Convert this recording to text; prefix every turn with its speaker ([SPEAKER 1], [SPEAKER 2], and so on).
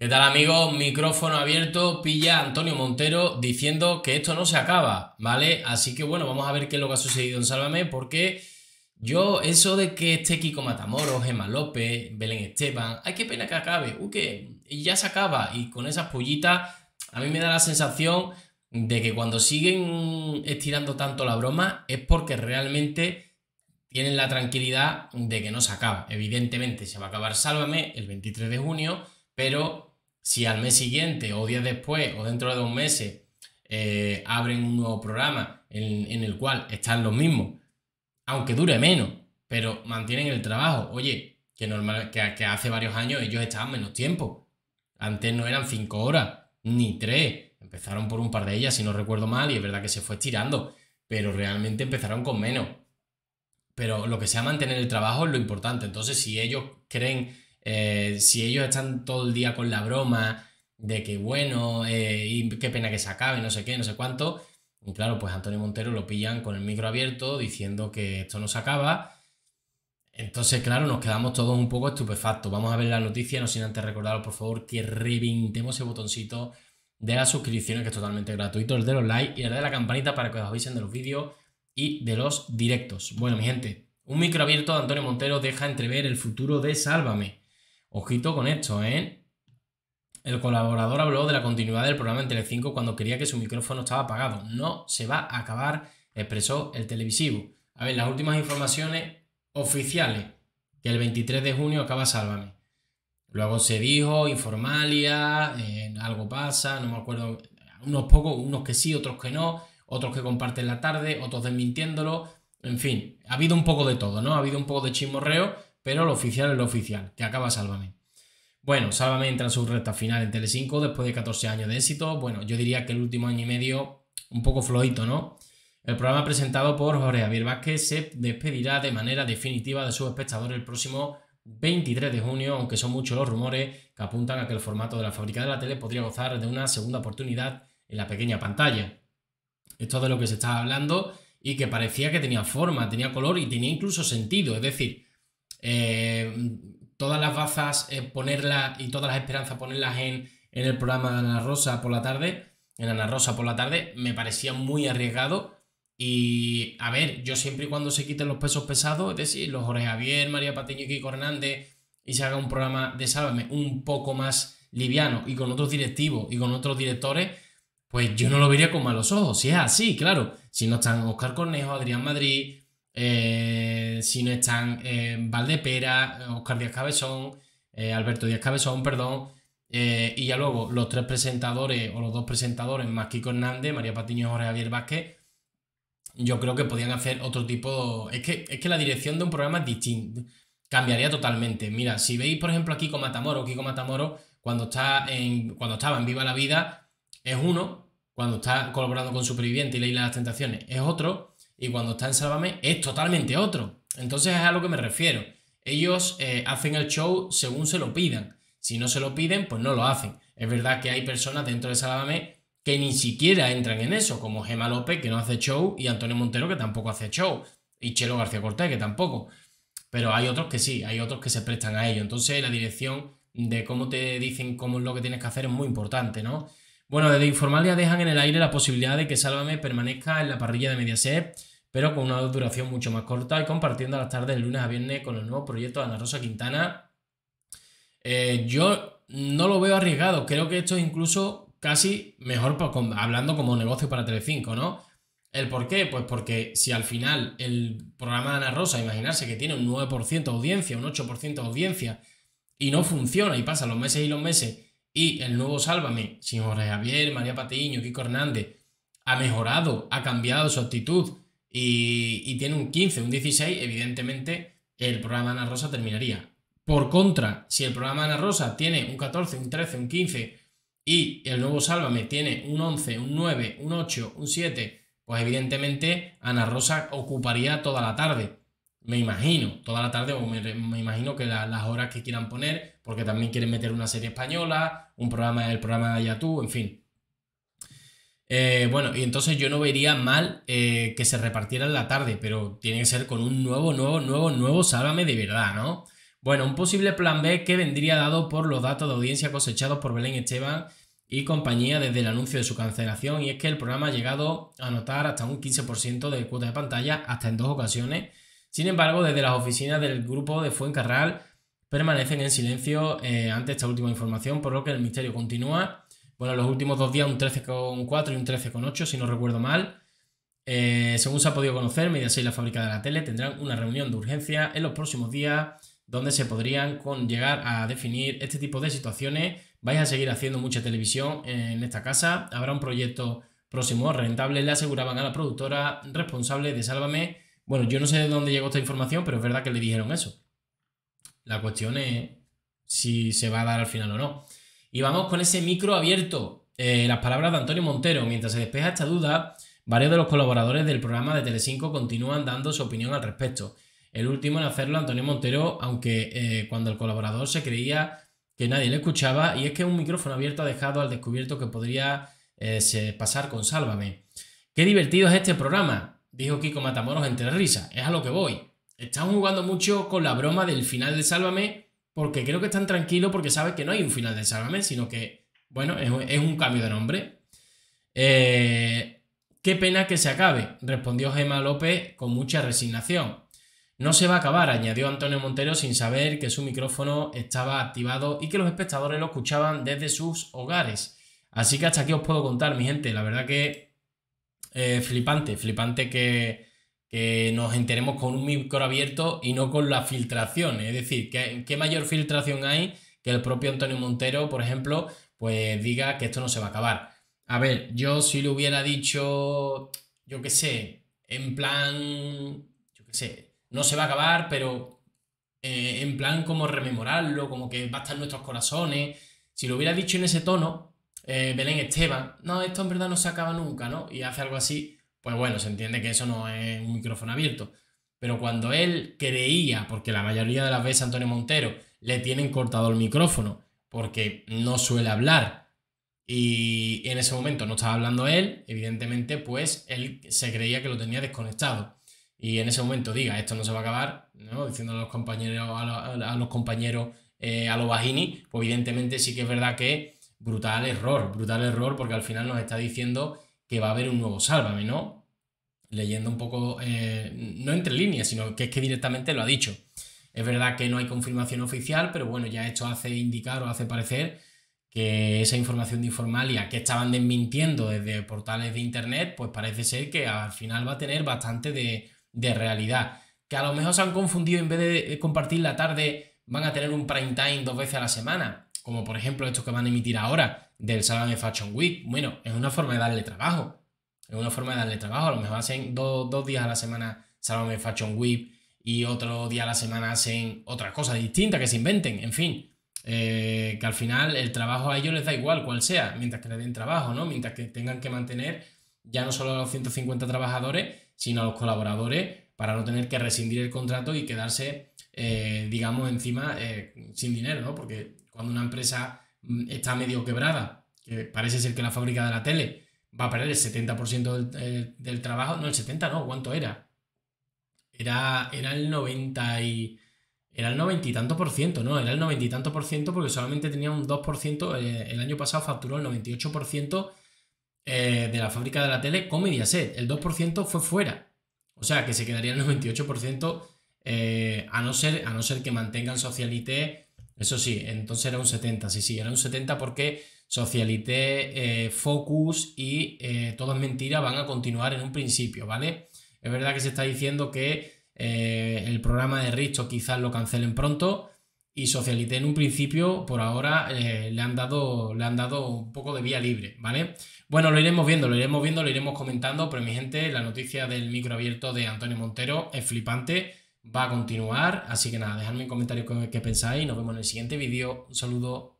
[SPEAKER 1] ¿Qué tal amigos? Micrófono abierto, pilla Antonio Montero diciendo que esto no se acaba, ¿vale? Así que bueno, vamos a ver qué es lo que ha sucedido en Sálvame porque yo eso de que esté Kiko Matamoros, Gemma López, Belén Esteban, ay qué pena que acabe, uy que ya se acaba y con esas pollitas a mí me da la sensación de que cuando siguen estirando tanto la broma es porque realmente tienen la tranquilidad de que no se acaba. Evidentemente se va a acabar Sálvame el 23 de junio, pero si al mes siguiente o días después o dentro de dos meses eh, abren un nuevo programa en, el cual están los mismos, aunque dure menos, pero mantienen el trabajo, oye, que, normal, que, hace varios años ellos estaban menos tiempo. Antes no eran cinco horas, ni tres. Empezaron por un par de ellas, si no recuerdo mal, y es verdad que se fue estirando, pero realmente empezaron con menos. Pero lo que sea mantener el trabajo es lo importante. Entonces, si ellos creen eh, si ellos están todo el día con la broma de que bueno, eh, y qué pena que se acabe, no sé qué, no sé cuánto. Y claro, pues Antonio Montero lo pillan con el micro abierto diciendo que esto no se acaba. Entonces, claro, nos quedamos todos un poco estupefactos. Vamos a ver la noticia, no sin antes recordaros, por favor, que reventemos el botoncito de las suscripciones, que es totalmente gratuito, el de los likes y el de la campanita para que os avisen de los vídeos y de los directos. Bueno, mi gente, un micro abierto de Antonio Montero deja entrever el futuro de Sálvame. Ojito con esto, ¿eh? El colaborador habló de la continuidad del programa en 5 cuando quería que su micrófono estaba apagado. No se va a acabar, expresó el televisivo. A ver, las últimas informaciones oficiales, que el 23 de junio acaba Sálvame. Luego se dijo, informalia, eh, algo pasa, no me acuerdo, unos pocos, unos que sí, otros que no, otros que comparten la tarde, otros desmintiéndolo, en fin, ha habido un poco de todo, ¿no? Ha habido un poco de chismorreo pero lo oficial es lo oficial, que acaba Sálvame. Bueno, Sálvame entra en su recta final en Telecinco después de 14 años de éxito. Bueno, yo diría que el último año y medio un poco flojito, ¿no? El programa presentado por Jorge Javier Vázquez se despedirá de manera definitiva de sus espectadores el próximo 23 de junio, aunque son muchos los rumores que apuntan a que el formato de la fábrica de la tele podría gozar de una segunda oportunidad en la pequeña pantalla. Esto es de lo que se estaba hablando y que parecía que tenía forma, tenía color y tenía incluso sentido, es decir, eh, todas las bazas eh, ponerlas y todas las esperanzas ponerlas en, en el programa de Ana Rosa por la tarde, en Ana Rosa por la tarde, me parecía muy arriesgado. Y a ver, yo siempre y cuando se quiten los pesos pesados, es decir, los Jorge Javier, María Patiño y Kiko Hernández, y se haga un programa de Sábame un poco más liviano y con otros directivos y con otros directores, pues yo no lo vería con malos ojos. Si es así, claro. Si no están Oscar Cornejo, Adrián Madrid, eh, si no están eh, Valdepera, Oscar Díaz Cabezón, eh, Alberto Díaz Cabezón, perdón. y ya luego los tres presentadores o los dos presentadores, más Kiko Hernández, María Patiño y Jorge Javier Vázquez, yo creo que podían hacer otro tipo. Es que, es que la dirección de un programa es distinta. Cambiaría totalmente. Mira, si veis, por ejemplo, aquí Kiko Matamoro, Kiko Matamoro, cuando, está en, cuando estaba en Viva la Vida, es uno. Cuando está colaborando con Superviviente y Ley de las Tentaciones, es otro y cuando está en Sálvame es totalmente otro. Entonces es a lo que me refiero. Ellos eh, hacen el show según se lo pidan. Si no se lo piden, pues no lo hacen. Es verdad que hay personas dentro de Sálvame que ni siquiera entran en eso, como Gema López, que no hace show, y Antonio Montero, que tampoco hace show, y Chelo García Cortés, que tampoco. Pero hay otros que sí, hay otros que se prestan a ello. Entonces la dirección de cómo te dicen cómo es lo que tienes que hacer es muy importante, ¿no? Bueno, desde Informalia dejan en el aire la posibilidad de que Sálvame permanezca en la parrilla de Mediaset pero con una duración mucho más corta y compartiendo las tardes de lunes a viernes con el nuevo proyecto de Ana Rosa Quintana. Eh, yo no lo veo arriesgado, creo que esto es incluso casi mejor hablando como negocio para Telecinco, ¿no? ¿El por qué? Pues porque si al final el programa de Ana Rosa, imaginarse que tiene un 9% de audiencia, un 8% de audiencia, y no funciona y pasa los meses y los meses, y el nuevo Sálvame, sin Jorge Javier, María Patiño, Kiko Hernández, ha mejorado, ha cambiado su actitud, y, tiene un 15, un 16, evidentemente el programa Ana Rosa terminaría. Por contra, si el programa Ana Rosa tiene un 14, un 13, un 15 y el nuevo Sálvame tiene un 11, un 9, un 8, un 7, pues evidentemente Ana Rosa ocuparía toda la tarde. Me imagino, toda la tarde, o me, imagino que las horas que quieran poner, porque también quieren meter una serie española, un programa, el programa de Ayatú, en fin. Eh, bueno, y entonces yo no vería mal eh, que se repartiera la tarde, pero tiene que ser con un nuevo, nuevo, nuevo, nuevo sálvame de verdad, ¿no? Bueno, un posible plan B que vendría dado por los datos de audiencia cosechados por Belén Esteban y compañía desde el anuncio de su cancelación, y es que el programa ha llegado a anotar hasta un 15% de cuota de pantalla, hasta en dos ocasiones. Sin embargo, desde las oficinas del grupo de Fuencarral permanecen en silencio eh, ante esta última información, por lo que el misterio continúa bueno, los últimos dos días un 13,4 y un 13,8, si no recuerdo mal. Eh, según se ha podido conocer, Media y la fábrica de la tele tendrán una reunión de urgencia en los próximos días donde se podrían llegar a definir este tipo de situaciones. Vais a seguir haciendo mucha televisión en esta casa. Habrá un proyecto próximo rentable, le aseguraban a la productora responsable de Sálvame. Bueno, yo no sé de dónde llegó esta información, pero es verdad que le dijeron eso. La cuestión es si se va a dar al final o no. Y vamos con ese micro abierto. Eh, las palabras de Antonio Montero. Mientras se despeja esta duda, varios de los colaboradores del programa de Telecinco continúan dando su opinión al respecto. El último en hacerlo, Antonio Montero, aunque eh, cuando el colaborador se creía que nadie le escuchaba, y es que un micrófono abierto ha dejado al descubierto que podría eh, pasar con Sálvame. Qué divertido es este programa, dijo Kiko Matamoros entre risas. Es a lo que voy. ¿Estamos jugando mucho con la broma del final de Sálvame porque creo que están tranquilos porque saben que no hay un final de Sálvame, sino que, bueno, es, un cambio de nombre. Eh, qué pena que se acabe, respondió Gemma López con mucha resignación. No se va a acabar, añadió Antonio Montero sin saber que su micrófono estaba activado y que los espectadores lo escuchaban desde sus hogares. Así que hasta aquí os puedo contar, mi gente. La verdad que eh, flipante, flipante que, que nos enteremos con un micro abierto y no con la filtración. Es decir, ¿qué, ¿qué, mayor filtración hay que el propio Antonio Montero, por ejemplo, pues diga que esto no se va a acabar? A ver, yo si le hubiera dicho, yo qué sé, en plan, yo qué sé, no se va a acabar, pero eh, en plan como rememorarlo, como que va a estar en nuestros corazones, si lo hubiera dicho en ese tono, eh, Belén Esteban, no, esto en verdad no se acaba nunca, ¿no? Y hace algo así pues bueno, se entiende que eso no es un micrófono abierto. Pero cuando él creía, porque la mayoría de las veces Antonio Montero le tienen cortado el micrófono, porque no suele hablar, y en ese momento no estaba hablando él, evidentemente, pues él se creía que lo tenía desconectado. Y en ese momento diga, esto no se va a acabar, ¿no? Diciendo a los compañeros, a, los compañeros, eh, a los bajini, pues evidentemente sí que es verdad que brutal error, brutal error, porque al final nos está diciendo que va a haber un nuevo Sálvame, ¿no? Leyendo un poco, eh, no entre líneas, sino que es que directamente lo ha dicho. Es verdad que no hay confirmación oficial, pero bueno, ya esto hace indicar o hace parecer que esa información de Informalia que estaban desmintiendo desde portales de internet, pues parece ser que al final va a tener bastante de, de realidad. Que a lo mejor se han confundido, en vez de eh, compartir la tarde, van a tener un prime time dos veces a la semana, como por ejemplo estos que van a emitir ahora, del Salón de Fashion Week. Bueno, es una forma de darle trabajo. Es una forma de darle trabajo. A lo mejor hacen dos días a la semana Salón de Fashion Week y otro día a la semana hacen otra cosa distinta que se inventen. En fin, eh, que al final el trabajo a ellos les da igual cual sea, mientras que le den trabajo, ¿no? Mientras que tengan que mantener ya no solo a los 150 trabajadores, sino a los colaboradores para no tener que rescindir el contrato y quedarse, eh, digamos, encima eh, sin dinero, ¿no? Porque cuando una empresa Mm, está medio quebrada, que parece ser que la fábrica de la tele va a perder el 70% eh, del, trabajo, no, el 70 no, ¿cuánto era? Era, era el 90 y... Era el 90 y tanto por ciento, ¿no? Era el 90 y tanto por ciento porque solamente tenía un 2%, eh, el año pasado facturó el 98% eh, de la fábrica de la tele con Mediaset, el 2% fue fuera. O sea, que se quedaría el 98% a, no ser, a no ser que mantengan Socialite eso sí, entonces era un 70, sí, sí, era un 70 porque Socialité, eh, Focus y eh, Todo Mentira van a continuar en un principio, ¿vale? Es verdad que se está diciendo que eh, el programa de Richo quizás lo cancelen pronto y Socialité en un principio, por ahora, eh, le, han dado, le han dado un poco de vía libre, ¿vale? Bueno, lo iremos viendo, lo iremos viendo, lo iremos comentando, pero mi gente, la noticia del micro abierto de Antonio Montero es flipante va a continuar. Así que nada, dejadme en comentarios qué, pensáis. Nos vemos en el siguiente vídeo. Un saludo.